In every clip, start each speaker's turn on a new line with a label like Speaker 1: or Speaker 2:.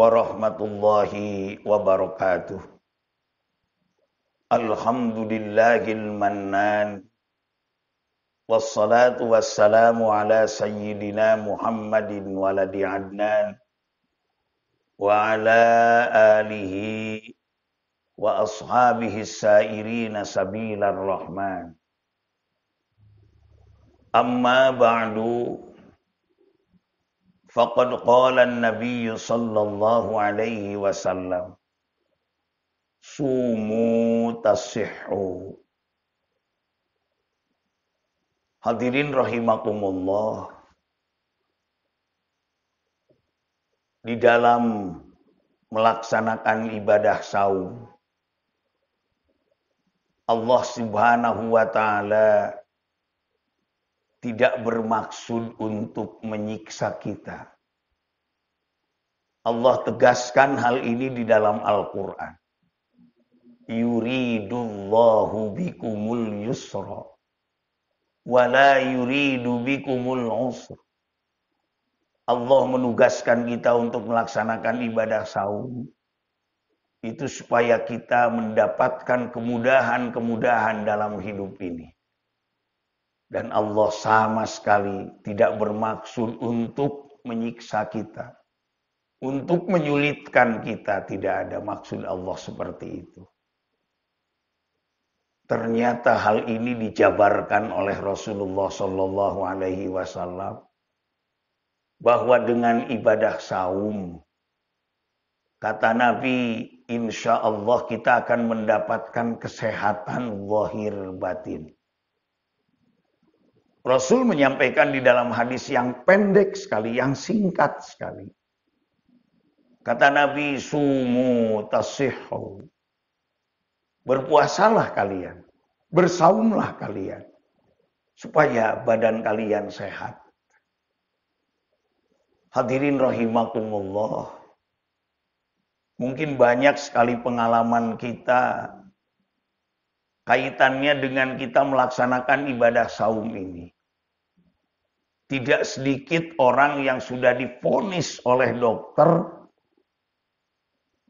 Speaker 1: warahmatullahi wabarakatuh. Alhamdulillahil mannan. Wassalatu wassalamu ala sayyidina Muhammadin waladi Adnan. Wa ala alihi wa ashabihi sairina sabilar rahman. Amma ba'du فقد قال النبي صلى الله عليه وسلم sumu tasihhu. Hadirin rahimakumullah. Di dalam melaksanakan ibadah saum, Allah Subhanahu wa taala tidak bermaksud untuk menyiksa kita. Allah tegaskan hal ini di dalam Al-Quran. Yuridullahu bikumul yusra. Wala yuridu bikumul usra. Allah menugaskan kita untuk melaksanakan ibadah sahur Itu supaya kita mendapatkan kemudahan-kemudahan dalam hidup ini dan Allah sama sekali tidak bermaksud untuk menyiksa kita. Untuk menyulitkan kita tidak ada maksud Allah seperti itu. Ternyata hal ini dijabarkan oleh Rasulullah Shallallahu Alaihi Wasallam bahwa dengan ibadah saum, kata Nabi, insya Allah kita akan mendapatkan kesehatan wahir batin. Rasul menyampaikan di dalam hadis yang pendek sekali, yang singkat sekali. Kata Nabi, sumu Tasihul, Berpuasalah kalian, bersaumlah kalian, supaya badan kalian sehat. Hadirin rahimakumullah. Mungkin banyak sekali pengalaman kita kaitannya dengan kita melaksanakan ibadah saum ini. Tidak sedikit orang yang sudah difonis oleh dokter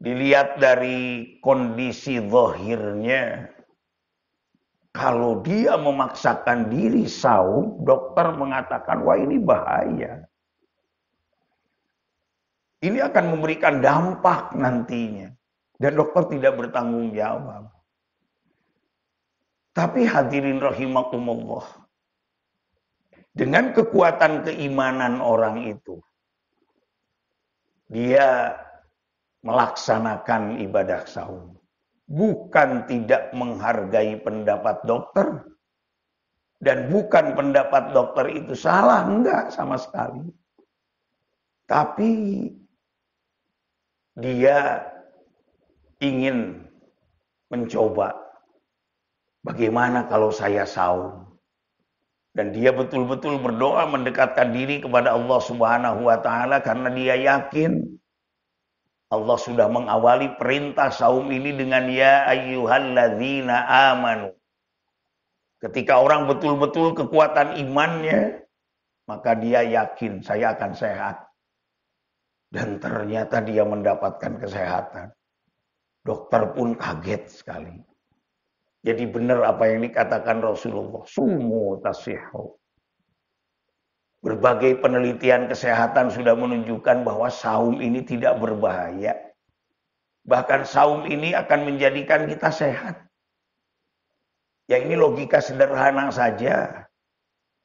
Speaker 1: dilihat dari kondisi zahirnya kalau dia memaksakan diri saum, dokter mengatakan, wah ini bahaya. Ini akan memberikan dampak nantinya. Dan dokter tidak bertanggung jawab. Tapi hadirin rahimakumullah. Dengan kekuatan keimanan orang itu. Dia melaksanakan ibadah saum. Bukan tidak menghargai pendapat dokter. Dan bukan pendapat dokter itu salah. Enggak sama sekali. Tapi dia ingin mencoba Bagaimana kalau saya saum? Dan dia betul-betul berdoa mendekatkan diri kepada Allah Subhanahu wa taala karena dia yakin Allah sudah mengawali perintah saum ini dengan ya ayyuhalladzina amanu. Ketika orang betul-betul kekuatan imannya, maka dia yakin saya akan sehat. Dan ternyata dia mendapatkan kesehatan. Dokter pun kaget sekali. Jadi benar apa yang dikatakan Rasulullah. Sumu tasihu. Berbagai penelitian kesehatan sudah menunjukkan bahwa saum ini tidak berbahaya. Bahkan saum ini akan menjadikan kita sehat. Ya ini logika sederhana saja.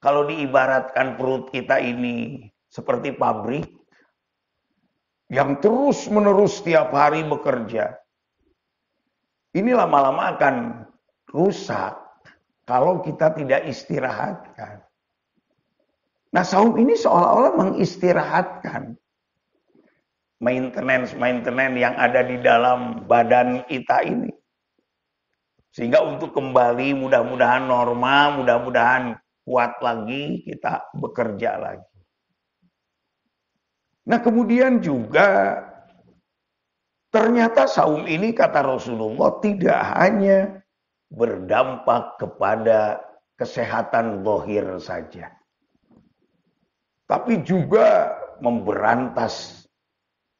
Speaker 1: Kalau diibaratkan perut kita ini seperti pabrik yang terus-menerus setiap hari bekerja. Ini lama-lama akan rusak kalau kita tidak istirahatkan. Nah saum ini seolah-olah mengistirahatkan maintenance-maintenance yang ada di dalam badan kita ini. Sehingga untuk kembali mudah-mudahan normal, mudah-mudahan kuat lagi, kita bekerja lagi. Nah kemudian juga ternyata saum ini kata Rasulullah tidak hanya berdampak kepada kesehatan bohir saja. Tapi juga memberantas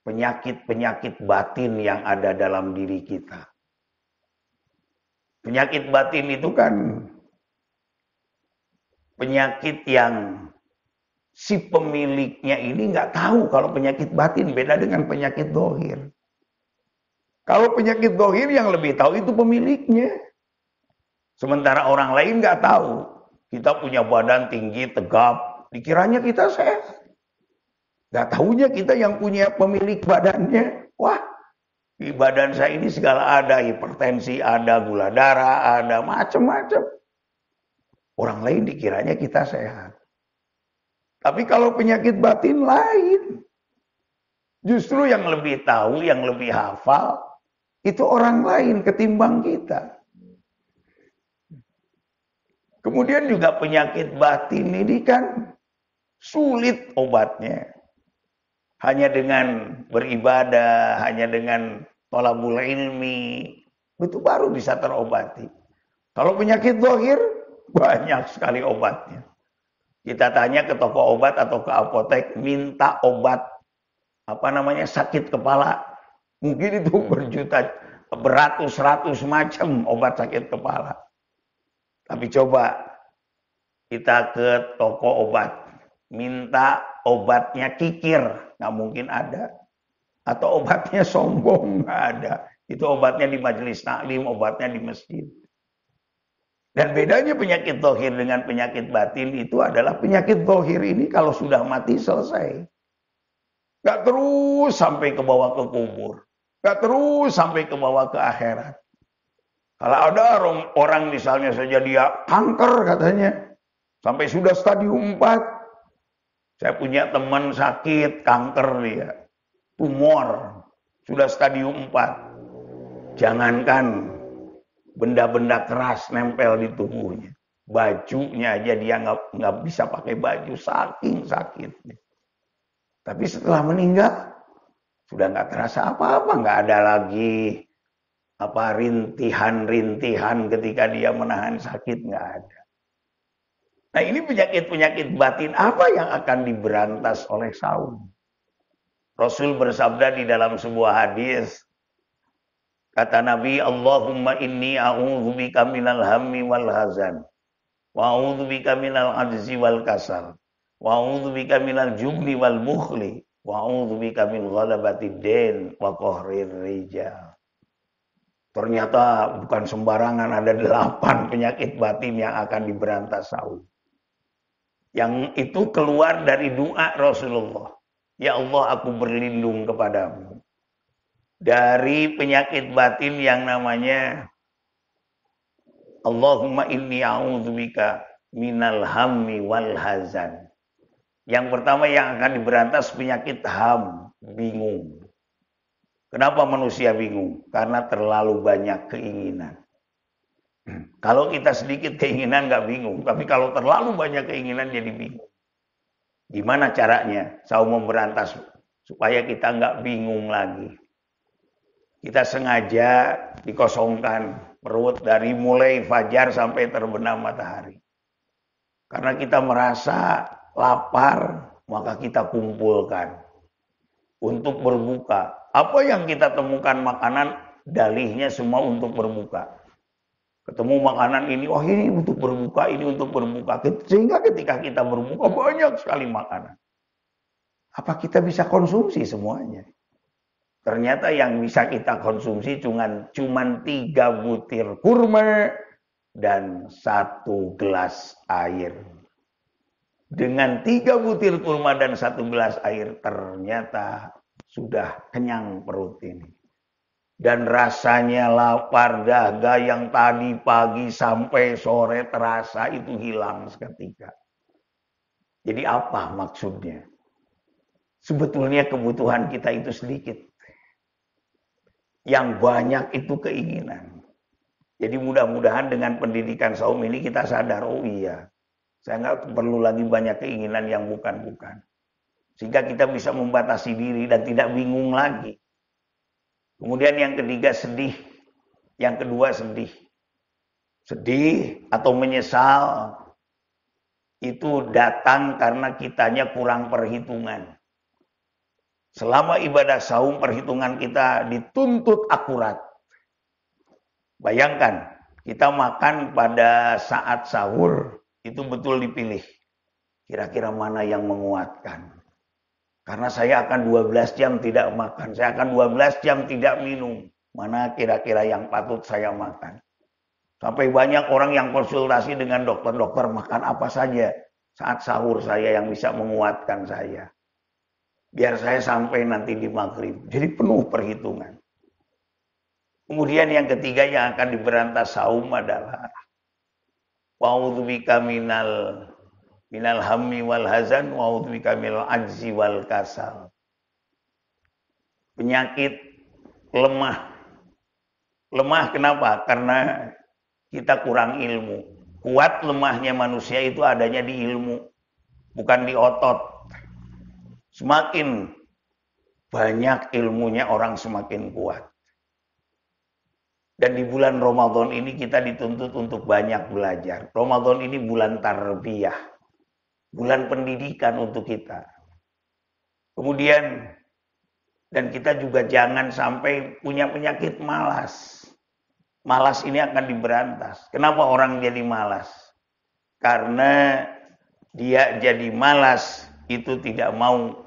Speaker 1: penyakit-penyakit batin yang ada dalam diri kita. Penyakit batin itu kan penyakit yang si pemiliknya ini nggak tahu kalau penyakit batin beda dengan penyakit dohir. Kalau penyakit dohir yang lebih tahu itu pemiliknya. Sementara orang lain nggak tahu. Kita punya badan tinggi, tegap. Dikiranya kita sehat. Gak tahunya kita yang punya pemilik badannya. Wah, di badan saya ini segala ada. Hipertensi ada, gula darah ada, macam-macam. Orang lain dikiranya kita sehat. Tapi kalau penyakit batin lain. Justru yang lebih tahu, yang lebih hafal, itu orang lain ketimbang kita. Kemudian juga penyakit batin ini kan sulit obatnya. Hanya dengan beribadah, hanya dengan tolabul ilmi, itu baru bisa terobati. Kalau penyakit dohir, banyak sekali obatnya. Kita tanya ke toko obat atau ke apotek, minta obat apa namanya sakit kepala. Mungkin itu hmm. berjuta, beratus-ratus macam obat sakit kepala. Tapi coba kita ke toko obat, minta obatnya kikir, nggak mungkin ada. Atau obatnya sombong, nggak ada. Itu obatnya di majelis taklim, obatnya di masjid. Dan bedanya penyakit dohir dengan penyakit batin itu adalah penyakit dohir ini kalau sudah mati selesai. Gak terus sampai ke bawah ke kubur. Gak terus sampai ke bawah ke akhirat. Kalau ada orang, orang misalnya saja dia kanker katanya, sampai sudah stadium 4. Saya punya teman sakit kanker dia, tumor, sudah stadium 4. Jangankan benda-benda keras nempel di tubuhnya. Bajunya aja dia nggak nggak bisa pakai baju, saking sakit Tapi setelah meninggal, sudah nggak terasa apa-apa, nggak ada lagi apa rintihan-rintihan ketika dia menahan sakit nggak ada. Nah ini penyakit-penyakit batin apa yang akan diberantas oleh saum? Rasul bersabda di dalam sebuah hadis, kata Nabi, Allahumma inni a'udzubika minal hammi wal hazan, wa a'udzubika minal ajzi wal kasal, wa a'udzubika minal jubli wal bukhli, wa min ghalabati den wa kohrir rijal. Ternyata bukan sembarangan ada delapan penyakit batin yang akan diberantas Saul. Yang itu keluar dari doa Rasulullah. Ya Allah aku berlindung kepadamu. Dari penyakit batin yang namanya Allahumma inni a'udzubika minal hammi wal hazan. Yang pertama yang akan diberantas penyakit ham, bingung. Kenapa manusia bingung? Karena terlalu banyak keinginan. Kalau kita sedikit keinginan nggak bingung, tapi kalau terlalu banyak keinginan jadi bingung. Gimana caranya? Saya mau berantas supaya kita nggak bingung lagi. Kita sengaja dikosongkan perut dari mulai fajar sampai terbenam matahari. Karena kita merasa lapar, maka kita kumpulkan untuk berbuka apa yang kita temukan makanan dalihnya semua untuk berbuka. Ketemu makanan ini, oh ini untuk berbuka, ini untuk berbuka. Sehingga ketika kita berbuka banyak sekali makanan. Apa kita bisa konsumsi semuanya? Ternyata yang bisa kita konsumsi cuman cuman tiga butir kurma dan satu gelas air. Dengan tiga butir kurma dan satu gelas air, ternyata sudah kenyang perut ini. Dan rasanya lapar dahaga yang tadi pagi sampai sore terasa itu hilang seketika. Jadi apa maksudnya? Sebetulnya kebutuhan kita itu sedikit. Yang banyak itu keinginan. Jadi mudah-mudahan dengan pendidikan saum ini kita sadar, oh iya, saya nggak perlu lagi banyak keinginan yang bukan-bukan. Sehingga kita bisa membatasi diri dan tidak bingung lagi. Kemudian yang ketiga sedih. Yang kedua sedih. Sedih atau menyesal itu datang karena kitanya kurang perhitungan. Selama ibadah saum perhitungan kita dituntut akurat. Bayangkan, kita makan pada saat sahur itu betul dipilih. Kira-kira mana yang menguatkan? Karena saya akan 12 jam tidak makan, saya akan 12 jam tidak minum. Mana kira-kira yang patut saya makan? Sampai banyak orang yang konsultasi dengan dokter-dokter makan apa saja saat sahur saya yang bisa menguatkan saya. Biar saya sampai nanti di maghrib. Jadi penuh perhitungan. Kemudian yang ketiga yang akan diberantas saum adalah Wa'udhubika minal minal hammi wal hazan wa udzubika minal ajzi wal kasal. Penyakit lemah. Lemah kenapa? Karena kita kurang ilmu. Kuat lemahnya manusia itu adanya di ilmu, bukan di otot. Semakin banyak ilmunya orang semakin kuat. Dan di bulan Ramadan ini kita dituntut untuk banyak belajar. Ramadan ini bulan tarbiyah bulan pendidikan untuk kita. Kemudian dan kita juga jangan sampai punya penyakit malas. Malas ini akan diberantas. Kenapa orang jadi malas? Karena dia jadi malas itu tidak mau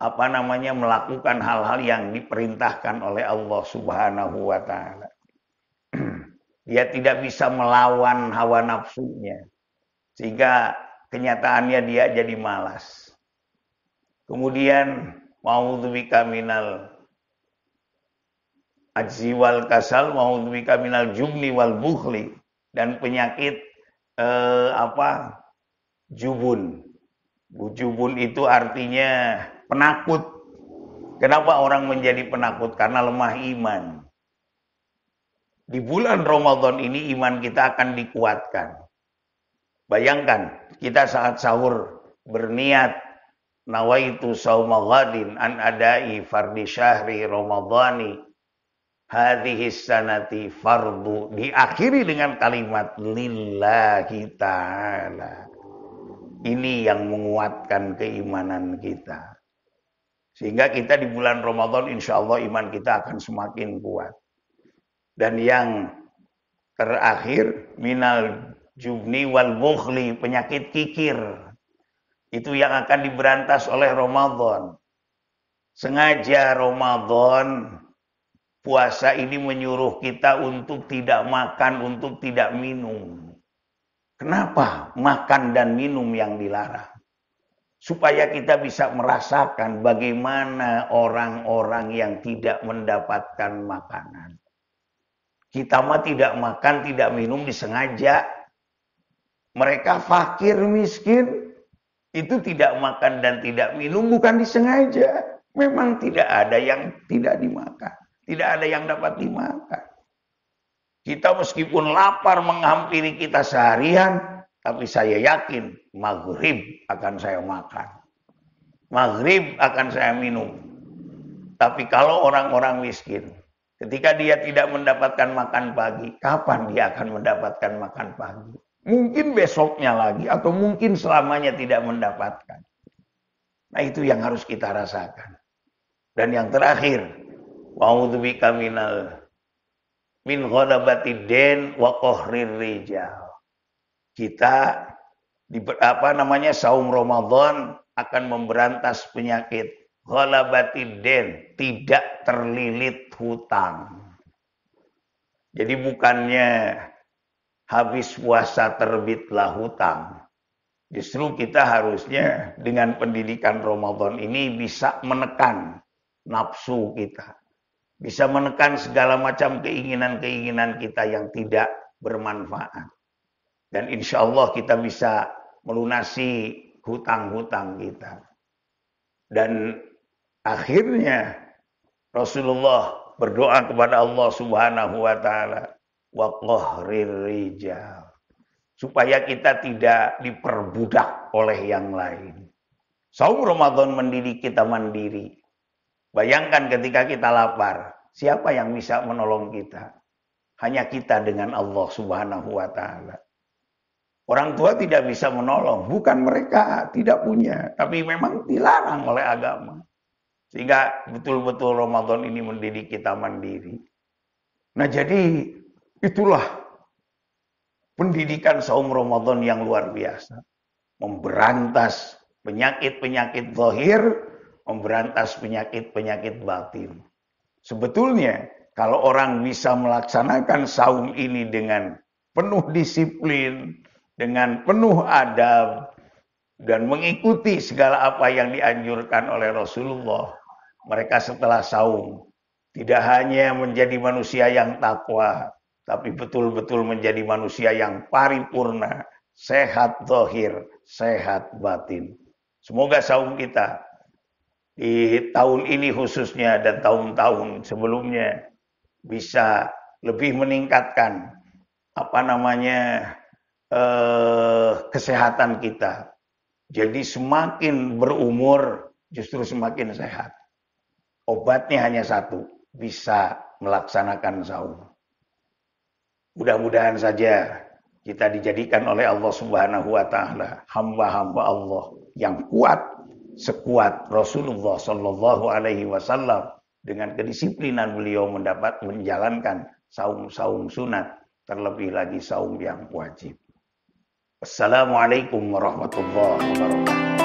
Speaker 1: apa namanya melakukan hal-hal yang diperintahkan oleh Allah Subhanahu wa taala. Dia tidak bisa melawan hawa nafsunya. Sehingga kenyataannya dia jadi malas. Kemudian mau minal ajzi ajiwal kasal mau ma'udzubika kaminal jubni wal bukhli dan penyakit eh, apa jubun. Jubun itu artinya penakut. Kenapa orang menjadi penakut? Karena lemah iman. Di bulan Ramadan ini iman kita akan dikuatkan. Bayangkan kita saat sahur berniat nawaitu sauma ghadin an adai fardi syahri ramadhani hadhihi sanati fardu diakhiri dengan kalimat lillahi ta'ala. Ini yang menguatkan keimanan kita. Sehingga kita di bulan Ramadan insya Allah iman kita akan semakin kuat. Dan yang terakhir, minal jubni wal bukhli, penyakit kikir. Itu yang akan diberantas oleh Ramadan. Sengaja Ramadan puasa ini menyuruh kita untuk tidak makan, untuk tidak minum. Kenapa makan dan minum yang dilarang? Supaya kita bisa merasakan bagaimana orang-orang yang tidak mendapatkan makanan. Kita mah tidak makan, tidak minum disengaja mereka fakir miskin itu tidak makan dan tidak minum bukan disengaja. Memang tidak ada yang tidak dimakan. Tidak ada yang dapat dimakan. Kita meskipun lapar menghampiri kita seharian, tapi saya yakin maghrib akan saya makan. Maghrib akan saya minum. Tapi kalau orang-orang miskin, ketika dia tidak mendapatkan makan pagi, kapan dia akan mendapatkan makan pagi? Mungkin besoknya lagi atau mungkin selamanya tidak mendapatkan. Nah itu yang harus kita rasakan. Dan yang terakhir, wa'udzubika minal min ghadabati den wa qahrir rijal. Kita di apa namanya saum Ramadan akan memberantas penyakit ghalabati den, tidak terlilit hutang. Jadi bukannya habis puasa terbitlah hutang. Justru kita harusnya dengan pendidikan Ramadan ini bisa menekan nafsu kita. Bisa menekan segala macam keinginan-keinginan kita yang tidak bermanfaat. Dan insya Allah kita bisa melunasi hutang-hutang kita. Dan akhirnya Rasulullah berdoa kepada Allah Subhanahu wa taala, wa rijal supaya kita tidak diperbudak oleh yang lain. Saum Ramadan mendidik kita mandiri. Bayangkan ketika kita lapar, siapa yang bisa menolong kita? Hanya kita dengan Allah Subhanahu wa taala. Orang tua tidak bisa menolong, bukan mereka tidak punya, tapi memang dilarang oleh agama. Sehingga betul-betul Ramadan ini mendidik kita mandiri. Nah, jadi Itulah pendidikan saum Ramadan yang luar biasa. Memberantas penyakit-penyakit zahir, memberantas penyakit-penyakit batin. Sebetulnya kalau orang bisa melaksanakan saum ini dengan penuh disiplin, dengan penuh adab, dan mengikuti segala apa yang dianjurkan oleh Rasulullah, mereka setelah saum tidak hanya menjadi manusia yang takwa, tapi betul-betul menjadi manusia yang paripurna, sehat zahir, sehat batin. Semoga saum kita di tahun ini khususnya dan tahun-tahun sebelumnya bisa lebih meningkatkan apa namanya eh, kesehatan kita. Jadi semakin berumur justru semakin sehat. Obatnya hanya satu, bisa melaksanakan saum. Mudah-mudahan saja kita dijadikan oleh Allah Subhanahu wa taala hamba-hamba Allah yang kuat sekuat Rasulullah Shallallahu alaihi wasallam dengan kedisiplinan beliau mendapat menjalankan saum-saum sunat terlebih lagi saum yang wajib. Assalamualaikum warahmatullahi wabarakatuh.